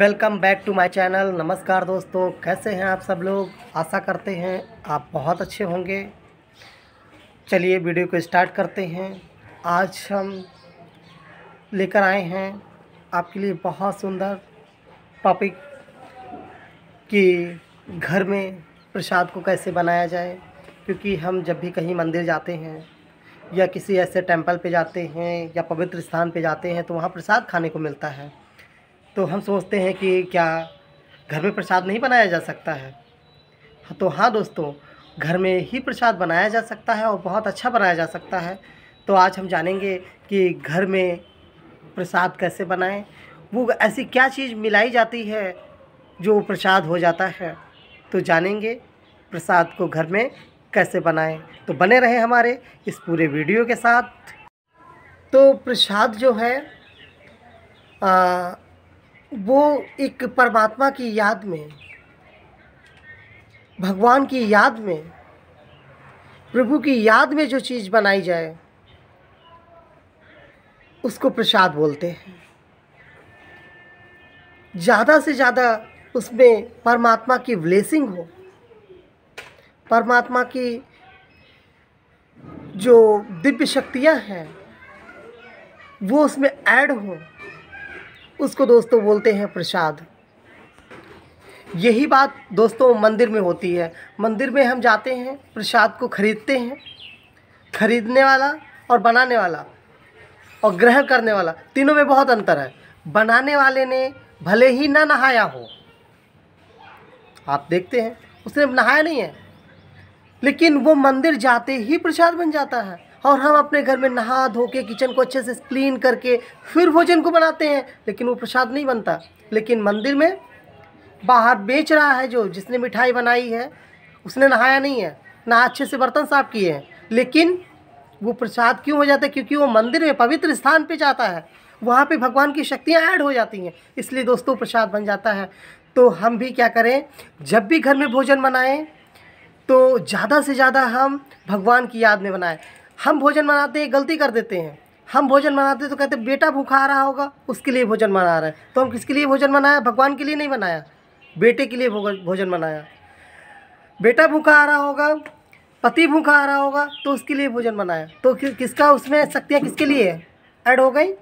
welcome back to my channel नमस्कार दोस्तों कैसे हैं आप सब लोग आशा करते हैं आप बहुत अच्छे होंगे चलिए वीडियो को स्टार्ट करते हैं आज हम लेकर आए हैं आपके लिए बहुत सुंदर टॉपिक कि घर में प्रसाद को कैसे बनाया जाए क्योंकि हम जब भी कहीं मंदिर जाते हैं या किसी ऐसे टेंपल पे जाते हैं या पवित्र स्थान पे जाते हैं तो वहाँ प्रसाद खाने को मिलता है तो हम सोचते हैं कि क्या घर में प्रसाद नहीं बनाया जा सकता है हाँ, तो हाँ दोस्तों घर में ही प्रसाद बनाया जा सकता है और बहुत अच्छा बनाया जा सकता है तो आज हम जानेंगे कि घर में प्रसाद कैसे बनाएं वो ऐसी क्या चीज़ मिलाई जाती है जो प्रसाद हो जाता है तो जानेंगे प्रसाद को घर में कैसे बनाएं तो बने रहें हमारे इस पूरे वीडियो के साथ तो प्रसाद जो है आ, वो एक परमात्मा की याद में भगवान की याद में प्रभु की याद में जो चीज़ बनाई जाए उसको प्रसाद बोलते हैं ज़्यादा से ज़्यादा उसमें परमात्मा की ब्लेसिंग हो परमात्मा की जो दिव्य शक्तियाँ हैं वो उसमें ऐड हों उसको दोस्तों बोलते हैं प्रसाद यही बात दोस्तों मंदिर में होती है मंदिर में हम जाते हैं प्रसाद को खरीदते हैं खरीदने वाला और बनाने वाला और ग्रहण करने वाला तीनों में बहुत अंतर है बनाने वाले ने भले ही ना नहाया हो आप देखते हैं उसने नहाया नहीं है लेकिन वो मंदिर जाते ही प्रसाद बन जाता है और हम अपने घर में नहा धो के किचन को अच्छे से क्लीन करके फिर भोजन को बनाते हैं लेकिन वो प्रसाद नहीं बनता लेकिन मंदिर में बाहर बेच रहा है जो जिसने मिठाई बनाई है उसने नहाया नहीं है ना अच्छे से बर्तन साफ किए हैं लेकिन वो प्रसाद क्यों हो जाता है क्योंकि वो मंदिर में पवित्र स्थान पे जाता है वहाँ पे भगवान की शक्तियाँ ऐड हो जाती हैं इसलिए दोस्तों प्रसाद बन जाता है तो हम भी क्या करें जब भी घर में भोजन बनाएं तो ज़्यादा से ज़्यादा हम भगवान की याद में बनाएं हम भोजन बनाते हैं गलती कर देते हैं हम भोजन बनाते तो कहते बेटा भूखा आ रहा होगा उसके लिए भोजन बना रहे हैं तो हम किसके लिए भोजन बनाया भगवान के लिए नहीं बनाया बेटे के लिए भोजन बनाया बेटा भूखा आ रहा होगा पति भूखा आ रहा होगा तो उसके लिए भोजन बनाया तो किसका उसमें शक्तियाँ किसके लिए ऐड हो गई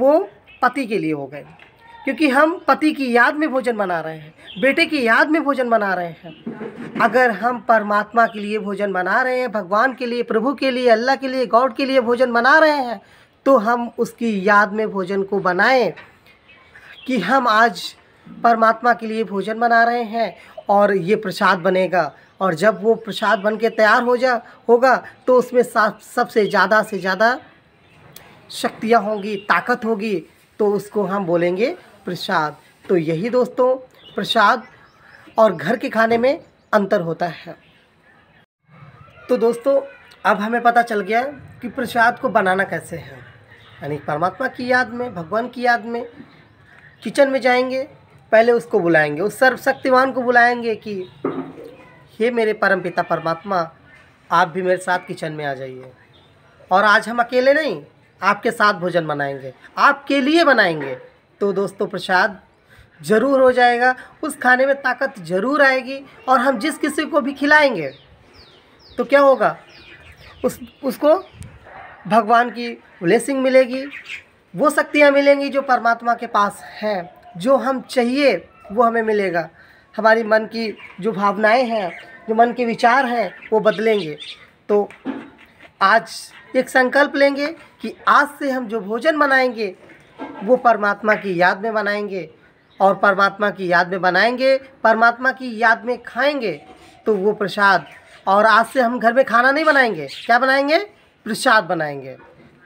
वो पति के लिए हो गई क्योंकि हम पति की याद में भोजन बना रहे हैं बेटे की याद में भोजन बना रहे हैं अगर हम परमात्मा के लिए भोजन बना रहे हैं भगवान के लिए प्रभु के लिए अल्लाह के लिए गॉड के लिए भोजन बना रहे हैं तो हम उसकी याद में भोजन को बनाएं कि हम आज परमात्मा के लिए भोजन बना रहे हैं और ये प्रसाद बनेगा और जब वो प्रसाद बन के तैयार हो जा होगा तो उसमें सबसे ज़्यादा से ज़्यादा शक्तियाँ होंगी ताकत होगी तो उसको हम बोलेंगे प्रसाद तो यही दोस्तों प्रसाद और घर के खाने में अंतर होता है तो दोस्तों अब हमें पता चल गया कि प्रसाद को बनाना कैसे है यानी परमात्मा की याद में भगवान की याद में किचन में जाएंगे पहले उसको बुलाएंगे उस सर्वशक्तिमान को बुलाएंगे कि हे मेरे परम पिता परमात्मा आप भी मेरे साथ किचन में आ जाइए और आज हम अकेले नहीं आपके साथ भोजन बनाएंगे आपके लिए बनाएंगे तो दोस्तों प्रसाद ज़रूर हो जाएगा उस खाने में ताकत ज़रूर आएगी और हम जिस किसी को भी खिलाएंगे तो क्या होगा उस उसको भगवान की ब्लेसिंग मिलेगी वो शक्तियाँ मिलेंगी जो परमात्मा के पास हैं जो हम चाहिए वो हमें मिलेगा हमारी मन की जो भावनाएं हैं जो मन के विचार हैं वो बदलेंगे तो आज एक संकल्प लेंगे कि आज से हम जो भोजन बनाएंगे वो परमात्मा की याद में बनाएंगे और परमात्मा की याद में बनाएंगे परमात्मा की याद में खाएंगे तो वो प्रसाद और आज से हम घर में खाना नहीं बनाएंगे क्या बनाएंगे प्रसाद बनाएंगे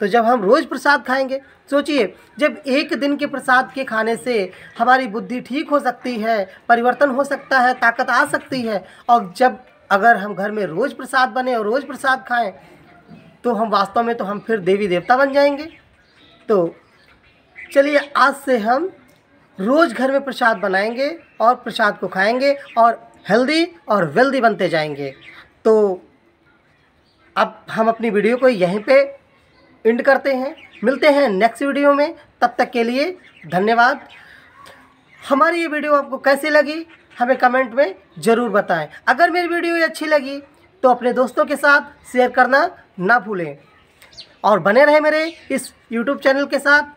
तो जब हम रोज़ प्रसाद खाएंगे सोचिए जब एक दिन के प्रसाद के खाने से हमारी बुद्धि ठीक हो सकती है परिवर्तन हो सकता है ताकत आ सकती है और जब अगर हम घर में रोज़ प्रसाद बने और रोज़ प्रसाद खाएं तो हम वास्तव में तो हम फिर देवी देवता बन जाएंगे तो चलिए आज से हम रोज़ घर में प्रसाद बनाएंगे और प्रसाद को खाएंगे और हेल्दी और वेल्दी बनते जाएंगे तो अब हम अपनी वीडियो को यहीं पे एंड करते हैं मिलते हैं नेक्स्ट वीडियो में तब तक के लिए धन्यवाद हमारी ये वीडियो आपको कैसी लगी हमें कमेंट में ज़रूर बताएं अगर मेरी वीडियो अच्छी लगी तो अपने दोस्तों के साथ शेयर करना ना भूलें और बने रहें मेरे इस यूट्यूब चैनल के साथ